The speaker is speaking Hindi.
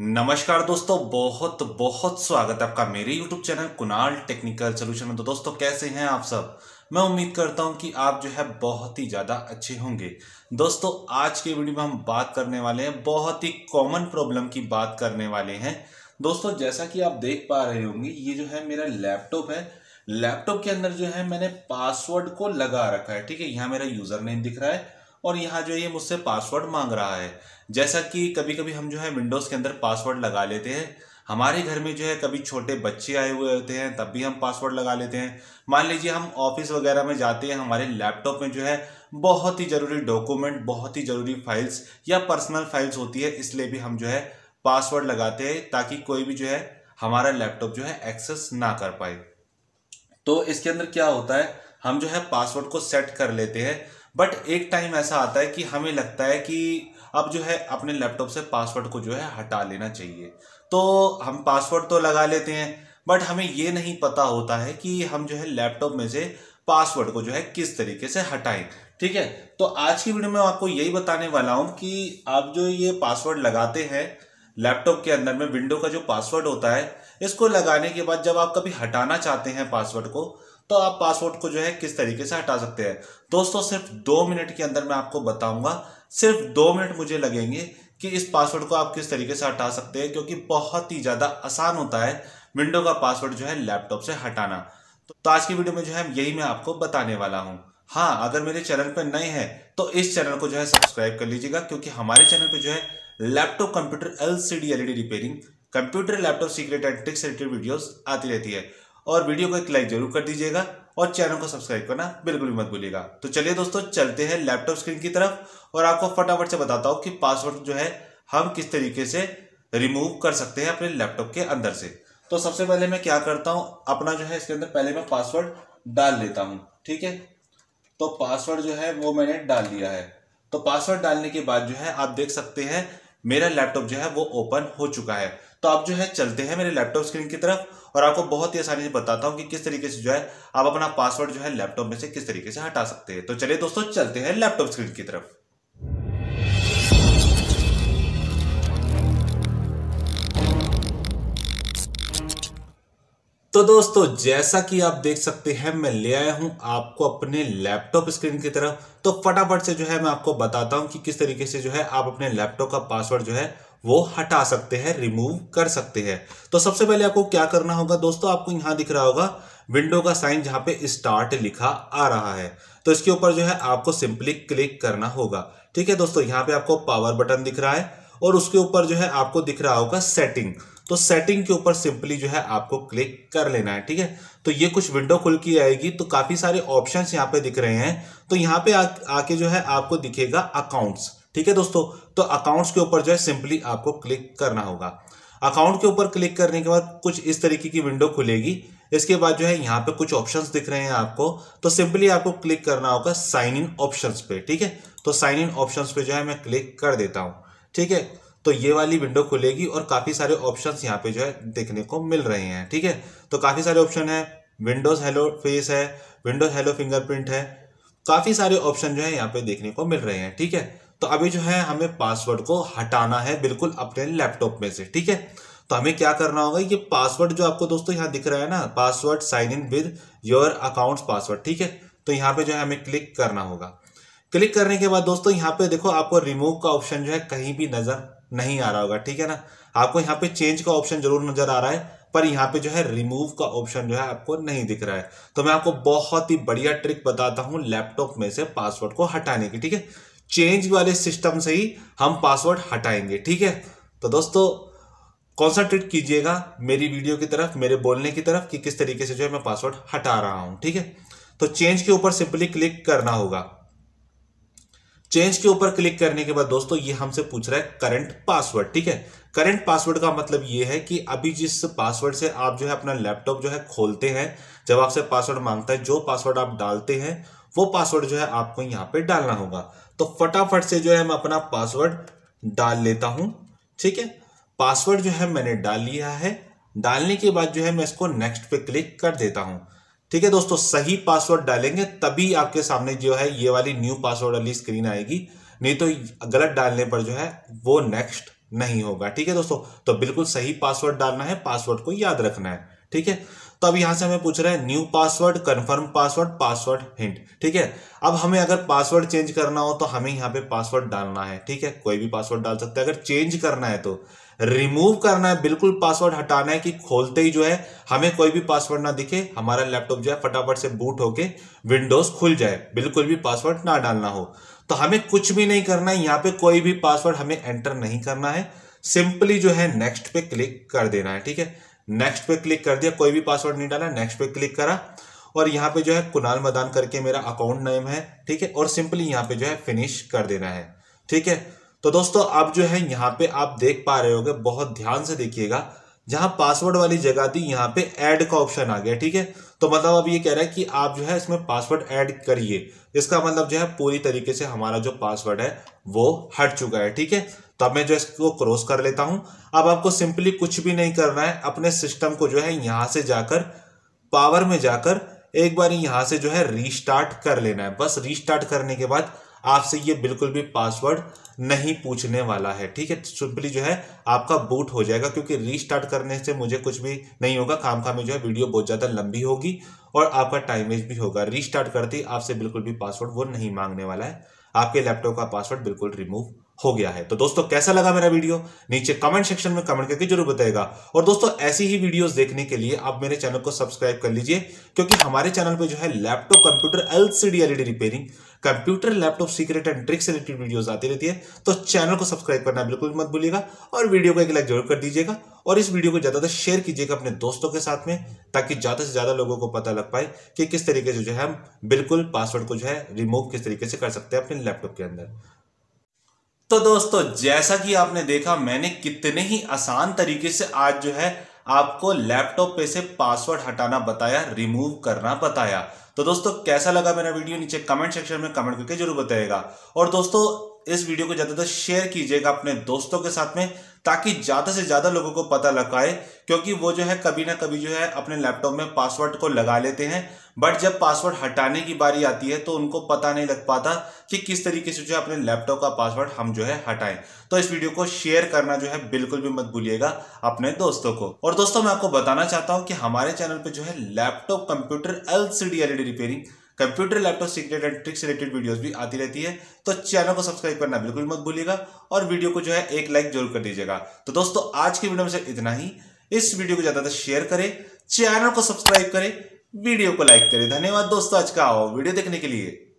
नमस्कार दोस्तों बहुत बहुत स्वागत है आपका मेरे YouTube channel Kunal technical solution में तो दोस्तों कैसे हैं आप सब मैं उम्मीद करता हूं कि आप जो है बहुत ही ज़्यादा अच्छे होंगे दोस्तों आज के वीडियो में हम बात करने वाले हैं बहुत ही कॉमन प्रॉब्लम की बात करने वाले हैं दोस्तों जैसा कि आप देख पा रहे होंगे ये जो है मेरा लैपटॉप है लैपटॉप के अंदर जो है मैंने पासवर्ड को लगा रखा है ठीक है यहाँ मेरा यूज़र नेम दिख रहा है और यहाँ जो ये मुझसे पासवर्ड मांग रहा है जैसा कि कभी कभी हम जो है विंडोज़ के अंदर पासवर्ड लगा लेते हैं हमारे घर में जो है कभी छोटे बच्चे आए हुए होते हैं तब भी हम पासवर्ड लगा लेते हैं मान लीजिए हम ऑफिस वगैरह में जाते हैं हमारे लैपटॉप में जो है बहुत ही ज़रूरी डॉक्यूमेंट बहुत ही ज़रूरी फाइल्स या पर्सनल फाइल्स होती है इसलिए भी हम जो है पासवर्ड लगाते हैं ताकि कोई भी जो है हमारा लैपटॉप जो है एक्सेस ना कर पाए तो इसके अंदर क्या होता है हम जो है पासवर्ड को सेट कर लेते हैं बट एक टाइम ऐसा आता है कि हमें लगता है कि अब जो है अपने लैपटॉप से पासवर्ड को जो है हटा लेना चाहिए तो हम पासवर्ड तो लगा लेते हैं बट हमें ये नहीं पता होता है कि हम जो है लैपटॉप में से पासवर्ड को जो है किस तरीके से हटाएं ठीक है तो आज की वीडियो में आपको यही बताने वाला हूं कि आप जो ये पासवर्ड लगाते हैं लैपटॉप के अंदर में विंडो का जो पासवर्ड होता है इसको लगाने के बाद जब आप कभी हटाना चाहते हैं पासवर्ड को तो आप पासवर्ड को जो है किस तरीके से हटा सकते हैं दोस्तों सिर्फ दो मिनट के अंदर मैं आपको बताऊंगा सिर्फ दो मिनट मुझे लगेंगे कि इस पासवर्ड को आप किस तरीके से हटा सकते हैं क्योंकि बहुत ही ज़्यादा आसान होता है विंडो का पासवर्ड जो है लैपटॉप से हटाना तो आज की वीडियो में जो है यही मैं आपको बताने वाला हूँ हाँ अगर मेरे चैनल पर नए हैं तो इस चैनल को जो है सब्सक्राइब कर लीजिएगा क्योंकि हमारे चैनल पर जो है laptop computer L C D LED repairing computer laptop secret and tricks related videos आती रहती है और वीडियो को एक लाइक जरूर कर दीजिएगा और चैनल को सब्सक्राइब करना बिल्कुल भी मत भूलिएगा तो चलिए दोस्तों चलते हैं लैपटॉप स्क्रीन की तरफ और आपको फटाफट से बताता हूँ कि पासवर्ड जो है हम किस तरीके से रिमूव कर सकते हैं अपने लैपटॉप के अंदर से तो सबसे पहले मैं क्या करता हूँ अपना जो है इसके अंदर पहले मैं पासवर्ड डाल लेता हूँ ठीक है तो पासवर्ड जो है वो मैंने डाल लिया है तो पासवर्ड डालने के बाद जो है आप देख सकते हैं मेरा लैपटॉप जो है वो ओपन हो चुका है तो आप जो है चलते हैं मेरे लैपटॉप स्क्रीन की तरफ और आपको बहुत ही आसानी से बताता हूँ कि किस तरीके से जो है आप अपना पासवर्ड जो है लैपटॉप में से किस तरीके से हटा सकते हैं तो चलिए दोस्तों चलते हैं लैपटॉप स्क्रीन की तरफ तो दोस्तों जैसा कि आप देख सकते हैं मैं ले आया हूं आपको अपने लैपटॉप स्क्रीन की तरफ तो फटाफट से जो है मैं आपको बताता हूं कि किस तरीके से जो है आप अपने लैपटॉप का पासवर्ड जो है वो हटा सकते हैं रिमूव कर सकते हैं तो सबसे पहले आपको क्या करना होगा दोस्तों आपको यहाँ दिख रहा होगा विंडो का साइन जहाँ पे स्टार्ट लिखा आ रहा है तो इसके ऊपर जो है आपको सिंपली क्लिक करना होगा ठीक है दोस्तों यहाँ पे आपको पावर बटन दिख रहा है और उसके ऊपर जो है आपको दिख रहा होगा सेटिंग तो सेटिंग के ऊपर सिंपली जो है आपको क्लिक कर लेना है ठीक है तो ये कुछ विंडो खुल की आएगी तो काफ़ी सारे ऑप्शंस यहाँ पे दिख रहे हैं तो यहाँ पे आ, आके जो है आपको दिखेगा अकाउंट्स ठीक है दोस्तों तो अकाउंट्स के ऊपर जो है सिंपली आपको क्लिक करना होगा अकाउंट के ऊपर क्लिक करने के बाद कुछ इस तरीके की विंडो खुलेगी इसके बाद जो है यहाँ पे कुछ ऑप्शंस दिख रहे हैं आपको तो सिंपली आपको क्लिक करना होगा साइन इन ऑप्शंस पे ठीक है तो साइन इन ऑप्शंस पे जो है मैं क्लिक कर देता हूँ ठीक है तो ये वाली विंडो खुलेगी और काफ़ी सारे ऑप्शंस यहाँ पे जो है देखने को मिल रहे हैं ठीक है तो काफ़ी सारे ऑप्शन है विंडोज़ हेलो फेस है विंडोज़ हेलो फिंगरप्रिंट है काफ़ी सारे ऑप्शन जो है यहाँ पे देखने को मिल रहे हैं ठीक है तो अभी जो है हमें पासवर्ड को हटाना है बिल्कुल अपने लैपटॉप में से ठीक है तो हमें क्या करना होगा ये पासवर्ड जो आपको दोस्तों यहाँ दिख रहा है ना password sign in with your account password ठीक है तो यहाँ पे जो है हमें क्लिक करना होगा क्लिक करने के बाद दोस्तों यहाँ पे देखो आपको रिमूव का ऑप्शन जो है कहीं भी नजर नहीं आ रहा होगा ठीक है ना आपको यहाँ पे चेंज का ऑप्शन जरूर नजर आ रहा है पर यहाँ पे जो है रिमूव का ऑप्शन जो है आपको नहीं दिख रहा है तो मैं आपको बहुत ही बढ़िया ट्रिक बताता हूँ लैपटॉप में से पासवर्ड को हटाने की ठीक है चेंज वाले सिस्टम से ही हम पासवर्ड हटाएंगे ठीक है तो दोस्तों कॉन्सेंट्रेट कीजिएगा मेरी वीडियो की तरफ मेरे बोलने की तरफ कि किस तरीके से जो है मैं पासवर्ड हटा रहा हूं ठीक है तो चेंज के ऊपर सिंपली क्लिक करना होगा चेंज के ऊपर क्लिक करने के बाद दोस्तों ये हमसे पूछ रहा है करंट पासवर्ड ठीक है करंट पासवर्ड का मतलब ये है कि अभी जिस पासवर्ड से आप जो है अपना लैपटॉप जो है खोलते हैं जब आपसे पासवर्ड मांगता है जो पासवर्ड आप डालते हैं वो पासवर्ड जो है आपको यहाँ पे डालना होगा तो फटाफट से जो है मैं अपना पासवर्ड डाल लेता हूं ठीक है पासवर्ड जो है मैंने डाल लिया है डालने के बाद जो है मैं इसको नेक्स्ट पे क्लिक कर देता हूं ठीक है दोस्तों सही पासवर्ड डालेंगे तभी आपके सामने जो है ये वाली न्यू पासवर्ड वाली स्क्रीन आएगी नहीं तो गलत डालने पर जो है वो नेक्स्ट नहीं होगा ठीक है दोस्तों तो बिल्कुल सही पासवर्ड डालना है पासवर्ड को याद रखना है ठीक है तो अब यहां से हमें पूछ रहा है new password confirm password password hint ठीक है अब हमें अगर पासवर्ड चेंज करना हो तो हमें यहां पे पासवर्ड डालना है ठीक है कोई भी पासवर्ड डाल सकते हैं अगर चेंज करना है तो रिमूव करना है बिल्कुल पासवर्ड हटाना है कि खोलते ही जो है हमें कोई भी पासवर्ड ना दिखे हमारा लैपटॉप जो है फटाफट से बूट होके विंडोज खुल जाए बिल्कुल भी पासवर्ड ना डालना हो तो हमें कुछ भी नहीं करना है यहाँ पे कोई भी पासवर्ड हमें एंटर नहीं करना है सिंपली जो है नेक्स्ट पे क्लिक कर देना है ठीक है नेक्स्ट पे क्लिक कर दिया कोई भी पासवर्ड नहीं डाला नेक्स्ट पे क्लिक करा और यहाँ पे जो है कुणाल मदान करके मेरा अकाउंट नेम है ठीक है और सिंपली यहाँ पे जो है फिनिश कर देना है ठीक है तो दोस्तों अब जो है यहाँ पे आप देख पा रहे होगे बहुत ध्यान से देखिएगा जहां पासवर्ड वाली जगह थी यहाँ पे ऐड का ऑप्शन आ गया ठीक है तो मतलब अब ये कह रहा है कि आप जो है इसमें पासवर्ड ऐड करिए इसका मतलब जो है पूरी तरीके से हमारा जो पासवर्ड है वो हट चुका है ठीक है तो अब मैं जो इसको क्रॉस कर लेता हूं अब आपको सिंपली कुछ भी नहीं करना है अपने सिस्टम को जो है यहां से जाकर पावर में जाकर एक बार यहां से जो है रीस्टार्ट कर लेना है बस रीस्टार्ट करने के बाद आपसे ये बिल्कुल भी पासवर्ड नहीं पूछने वाला है ठीक है सिंपली जो है आपका बूट हो जाएगा क्योंकि रीस्टार्ट करने से मुझे कुछ भी नहीं होगा काम काम में जो है वीडियो बहुत ज़्यादा लंबी होगी और आपका टाइम वेस्ट भी होगा रीस्टार्ट करते ही आपसे बिल्कुल भी पासवर्ड वो नहीं मांगने वाला है आपके लैपटॉप का पासवर्ड बिल्कुल रिमूव हो गया है तो दोस्तों कैसा लगा मेरा वीडियो नीचे कमेंट सेक्शन में कमेंट करके जरूर बताएगा और दोस्तों ऐसी ही वीडियोस देखने के लिए आप मेरे चैनल को सब्सक्राइब कर लीजिए क्योंकि हमारे चैनल पे जो है laptop computer LCD LED repairing computer laptop secret and tricks related videos आती रहती है तो चैनल को सब्सक्राइब करना बिल्कुल मत भूलिएगा और वीडियो को एक लाइक जरूर कर दीजिएगा और इस वीडियो को ज्यादातर शेयर कीजिएगा अपने दोस्तों के साथ में ताकि ज्यादा से ज्यादा लोगों को पता लग पाए कि किस तरीके से जो है हम बिल्कुल पासवर्ड को जो है रिमूव किस तरीके से कर सकते हैं अपने लैपटॉप के अंदर तो दोस्तों जैसा कि आपने देखा मैंने कितने ही आसान तरीके से आज जो है आपको लैपटॉप पे से पासवर्ड हटाना बताया रिमूव करना बताया तो दोस्तों कैसा लगा मेरा वीडियो नीचे कमेंट सेक्शन में कमेंट करके जरूर बताएगा और दोस्तों इस वीडियो को ज़्यादा से शेयर कीजिएगा अपने दोस्तों के साथ में ताकि ज़्यादा से ज़्यादा लोगों को पता लग पाए क्योंकि वो जो है कभी ना कभी जो है अपने लैपटॉप में पासवर्ड को लगा लेते हैं बट जब पासवर्ड हटाने की बारी आती है तो उनको पता नहीं लग पाता कि किस तरीके से जो है अपने लैपटॉप का पासवर्ड हम जो है हटाएं तो इस वीडियो को शेयर करना जो है बिल्कुल भी मत भूलिएगा अपने दोस्तों को और दोस्तों मैं आपको बताना चाहता हूं कि हमारे चैनल पर जो है laptop computer L C repairing computer laptop secret and tricks related videos भी आती रहती है तो चैनल को सब्सक्राइब करना बिल्कुल मत भूलिएगा और वीडियो को जो है एक लाइक जरूर कर दीजिएगा तो दोस्तों आज की वीडियो में सिर्फ इतना ही इस वीडियो को ज़्यादातर शेयर करें चैनल को सब्सक्राइब करें वीडियो को लाइक करें धन्यवाद दोस्तों आज का आओ वीडियो देखने के लिए